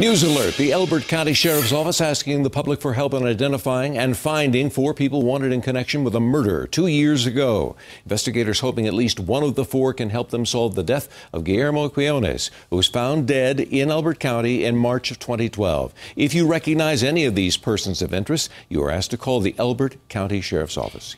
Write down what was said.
News alert. The Elbert County Sheriff's Office asking the public for help in identifying and finding four people wanted in connection with a murder two years ago. Investigators hoping at least one of the four can help them solve the death of Guillermo Quiones, who was found dead in Elbert County in March of 2012. If you recognize any of these persons of interest, you are asked to call the Elbert County Sheriff's Office.